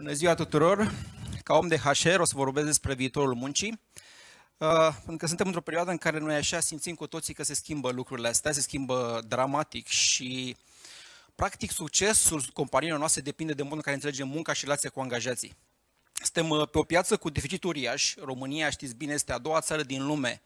Bună ziua tuturor! Ca om de HR o să vorbesc despre viitorul muncii, pentru uh, că suntem într-o perioadă în care noi așa simțim cu toții că se schimbă lucrurile astea, se schimbă dramatic și practic succesul companiilor noastre depinde de modul în care înțelegem munca și relația cu angajații. Suntem uh, pe o piață cu deficit uriaș, România știți bine este a doua țară din lume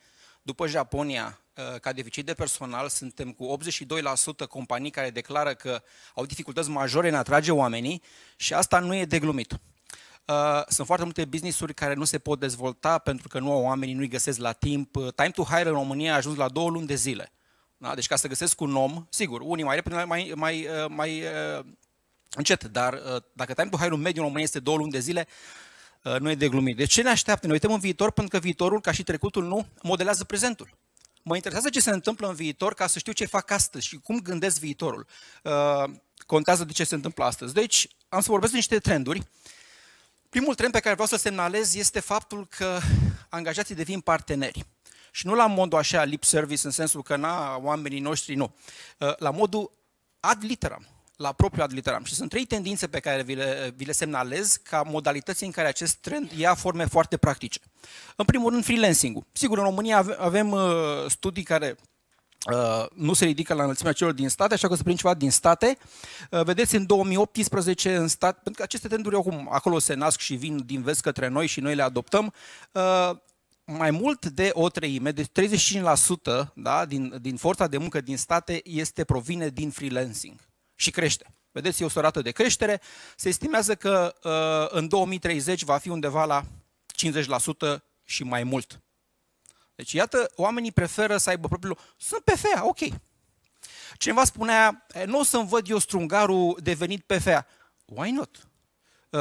după Japonia, uh, ca deficit de personal, suntem cu 82% companii care declară că au dificultăți majore în a atrage oamenii și asta nu e de glumit. Uh, sunt foarte multe businessuri care nu se pot dezvolta pentru că nu au oamenii, nu-i găsesc la timp. Uh, time to hire în România a ajuns la două luni de zile. Da? Deci ca să găsesc un om, sigur, unii mai repede, mai, mai, mai încet, dar dacă time to hire în mediu în România este două luni de zile, Uh, nu e de glumit. Deci ce ne așteaptă? Ne uităm în viitor pentru că viitorul, ca și trecutul, nu modelează prezentul. Mă interesează ce se întâmplă în viitor ca să știu ce fac astăzi și cum gândesc viitorul. Uh, contează de ce se întâmplă astăzi. Deci am să vorbesc de niște trenduri. Primul trend pe care vreau să-l semnalez este faptul că angajații devin parteneri. Și nu la modul așa lip service în sensul că na, oamenii noștri, nu. Uh, la modul ad literam la propriul ad literam. Și sunt trei tendințe pe care vi le, vi le semnalez ca modalități în care acest trend ia forme foarte practice. În primul rând, freelancing-ul. Sigur, în România avem, avem uh, studii care uh, nu se ridică la înălțimea celor din state, așa că o să prin ceva din state. Uh, vedeți, în 2018 în stat, pentru că aceste tenduri acum, acolo se nasc și vin din vest către noi și noi le adoptăm, mai mult de o treime, de deci 35% da, din, din forța de muncă din state este provine din freelancing și crește. Vedeți, e o rată de creștere. Se estimează că uh, în 2030 va fi undeva la 50% și mai mult. Deci, iată, oamenii preferă să aibă propriul... Sunt PFA, ok. Cineva spunea, nu o să-mi văd eu strungarul devenit PFA. Why not? Uh,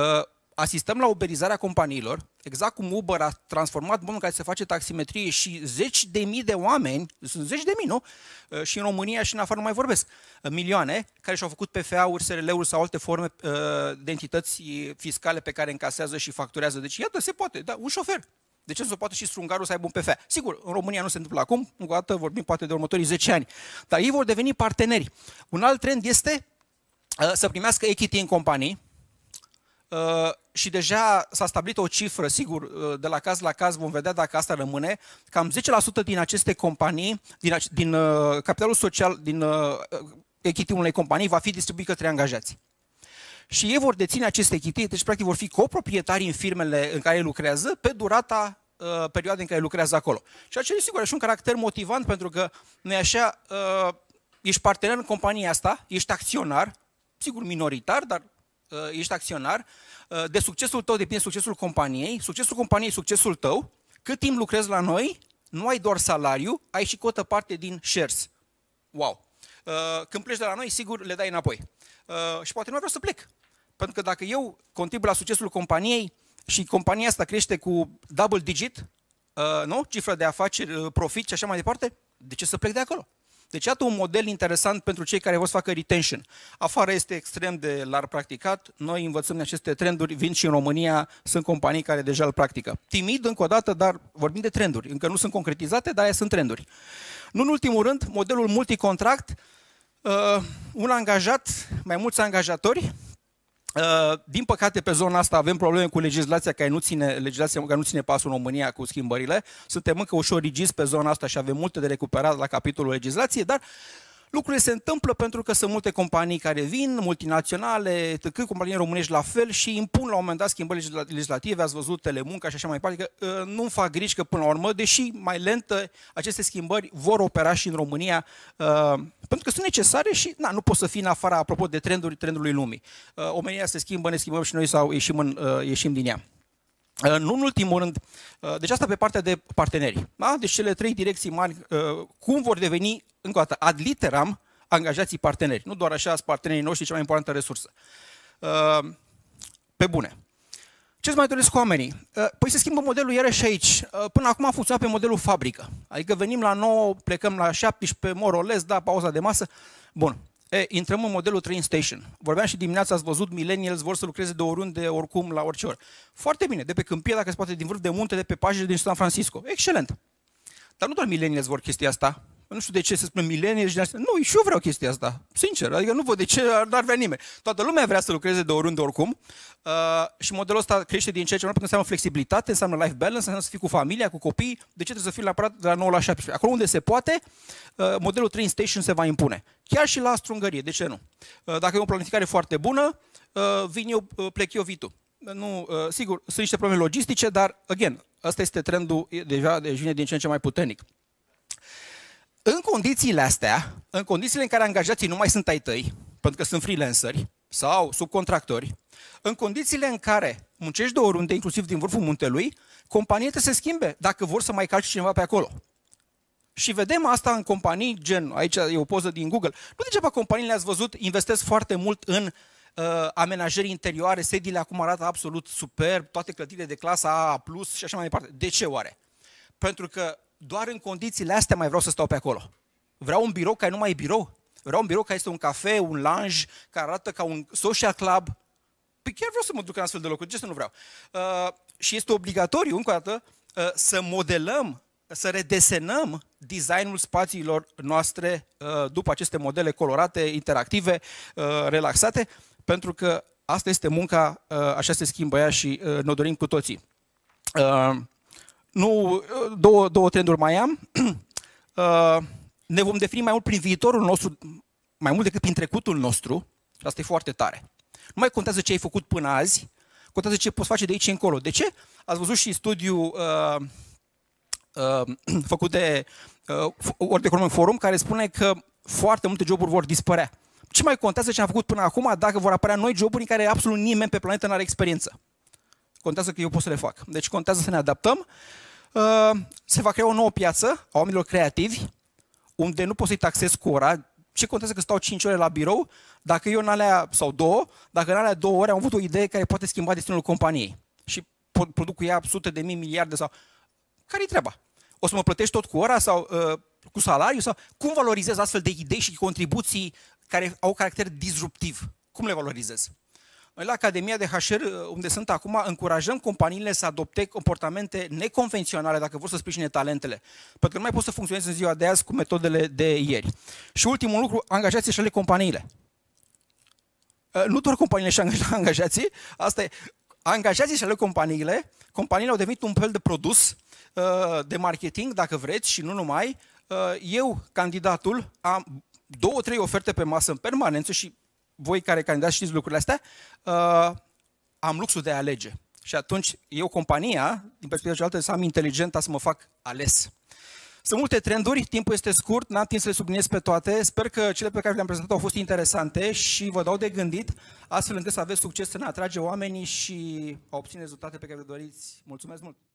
asistăm la uberizarea companiilor, exact cum Uber a transformat bunul care se face taximetrie și zeci de mii de oameni, sunt zeci de mii, nu? Uh, și în România și în afară nu mai vorbesc, uh, milioane care și-au făcut PFA-uri, SRL-uri sau alte forme uh, de entități fiscale pe care încasează și facturează. Deci, iată, se poate, da, un șofer. De ce nu se poate și strungarul să aibă un PFA? Sigur, în România nu se întâmplă acum, încă o dată vorbim poate de următorii 10 ani, dar ei vor deveni parteneri. Un alt trend este să primească equity în companii, Uh, și deja s-a stabilit o cifră, sigur, uh, de la caz la caz vom vedea dacă asta rămâne, cam 10% din aceste companii, din, din uh, capitalul social, din uh, echitii unei companii va fi distribuit către angajați. Și ei vor deține aceste echitii, deci practic vor fi coproprietari în firmele în care lucrează pe durata uh, perioadei în care lucrează acolo. Și acest sigur, are și un caracter motivant pentru că nu așa, uh, ești partener în compania asta, ești acționar, sigur minoritar, dar Uh, ești acționar, uh, de succesul tău depinde succesul companiei, succesul companiei succesul tău, cât timp lucrezi la noi, nu ai doar salariu, ai și cotă parte din shares. Wow! Uh, când pleci de la noi, sigur, le dai înapoi. Și poate nu vreau să plec. Pentru că dacă eu contribu la succesul companiei și compania asta crește cu double digit, nu? Cifra de afaceri, profit și așa mai departe, de ce să plec de acolo? Deci iată un model interesant pentru cei care vor să facă retention. Afară este extrem de larg practicat, noi învățăm aceste trenduri, vin și în România, sunt companii care deja îl practică. Timid încă o dată, dar vorbim de trenduri. Încă nu sunt concretizate, dar aia sunt trenduri. Nu în ultimul rând, modelul multicontract, uh, un angajat, mai mulți angajatori, Uh, din păcate, pe zona asta avem probleme cu legislația care nu ține, legislația care nu ține pasul în România cu schimbările. Suntem încă ușor rigizi pe zona asta și avem multe de recuperat la capitolul legislație, dar Lucrurile se întâmplă pentru că sunt multe companii care vin, multinaționale, tăcâi, companii românești la fel și impun la un moment dat schimbări legislative, ați văzut telemunca și așa mai departe, că uh, nu fac griji că până la urmă, deși mai lentă, aceste schimbări vor opera și în România, uh, pentru că sunt necesare și na, nu poți să fii în afara, apropo de trenduri, trendului lumii. Uh, Omenia se schimbă, ne schimbăm și noi sau ieșim, în, ieșim din ea. Nu în ultimul rând, deci asta pe partea de parteneri. Da? Deci cele trei direcții mari, cum vor deveni încă o dată, ad literam, angajații parteneri. Nu doar așa, partenerii noștri, cea mai importantă resursă. Uh, pe bune. Ce-ți mai doresc oamenii? Uh, păi se schimbă modelul iarăși aici. Uh, până acum a funcționat pe modelul fabrică. Adică venim la 9, plecăm la 17, moroles, da, pauza de masă. Bun. E, intrăm în modelul train station. Vorbeam și dimineața, ați văzut, millennials vor să lucreze de oriunde, oricum, la orice oră. Foarte bine, de pe câmpie, dacă se poate, din vârf de munte, de pe pajele din San Francisco. Excelent. Dar nu doar millennials vor chestia asta nu știu de ce se spune milenii, și astea. Nu, și eu vreau chestia asta, sincer, adică nu văd de ce n-ar vrea nimeni. Toată lumea vrea să lucreze de oriunde, oricum uh, și modelul ăsta crește din ce ce mai mult, înseamnă flexibilitate, înseamnă life balance, înseamnă să fii cu familia, cu copii, de ce trebuie să fii la de la 9 la 17. Acolo unde se poate, uh, modelul train station se va impune. Chiar și la strungărie, de ce nu? Uh, dacă e o planificare foarte bună, uh, vin eu, uh, plec eu, vii tu uh, nu, uh, sigur, sunt niște probleme logistice, dar, again, asta este trendul, deja deci vine din ce în ce mai puternic. În condițiile astea, în condițiile în care angajații nu mai sunt ai tăi, pentru că sunt freelanceri sau subcontractori, în condițiile în care muncești de oriunde, inclusiv din vârful muntelui, te se schimbe dacă vor să mai calci cineva pe acolo. Și vedem asta în companii, gen, aici e o poză din Google. Nu degeaba companiile ați văzut, investesc foarte mult în uh, amenajări interioare, sediile acum arată absolut superb, toate clădirile de clasa A+, și așa mai departe. De ce oare? Pentru că doar în condițiile astea mai vreau să stau pe acolo. Vreau un birou care nu mai e birou. Vreau un birou care este un cafe, un lounge, care arată ca un social club. Păi chiar vreau să mă duc în astfel de locuri, ce să nu vreau? Uh, și este obligatoriu, încă o dată, uh, să modelăm, să redesenăm designul spațiilor noastre uh, după aceste modele colorate, interactive, uh, relaxate, pentru că asta este munca, uh, așa se schimbă ea și uh, ne dorim cu toții. Uh, nu, două, două trenduri mai am. Uh, ne vom defini mai mult prin viitorul nostru, mai mult decât prin trecutul nostru, și asta e foarte tare. Nu mai contează ce ai făcut până azi, contează ce poți face de aici încolo. De ce? Ați văzut și studiul uh, uh, făcut de uh, World Economic Forum care spune că foarte multe joburi vor dispărea. Ce mai contează ce am făcut până acum dacă vor apărea noi joburi în care absolut nimeni pe planetă nu are experiență? Contează că eu pot să le fac. Deci contează să ne adaptăm. Uh, se va crea o nouă piață a oamenilor creativi, unde nu poți să-i taxezi cu ora. Ce contează că stau 5 ore la birou, dacă eu în alea, sau două, dacă în alea două ore am avut o idee care poate schimba destinul companiei și produc cu ea sute de mii, miliarde sau... Care-i treaba? O să mă plătești tot cu ora sau uh, cu salariu? sau Cum valorizez astfel de idei și contribuții care au caracter disruptiv? Cum le valorizez? Noi la Academia de HR, uh, unde sunt acum, încurajăm companiile să adopte comportamente neconvenționale dacă vor să sprijine talentele. Pentru că nu mai poți să funcționezi în ziua de azi cu metodele de ieri. Și ultimul lucru, angajați și ale companiile. Uh, nu doar companiile și angajații, asta e, angajații și ale companiile, companiile au devenit un fel de produs uh, de marketing, dacă vreți, și nu numai. Eu, candidatul, am două, trei oferte pe masă în permanență și voi care candidați știți lucrurile astea, uh, am luxul de a alege. Și atunci eu, compania, din perspectiva cealaltă, să am inteligența să mă fac ales. Sunt multe trenduri, timpul este scurt, n-am timp să le subliniez pe toate. Sper că cele pe care le-am prezentat au fost interesante și vă dau de gândit, astfel încât să aveți succes în a atrage oamenii și a obține rezultate pe care le doriți. Mulțumesc mult!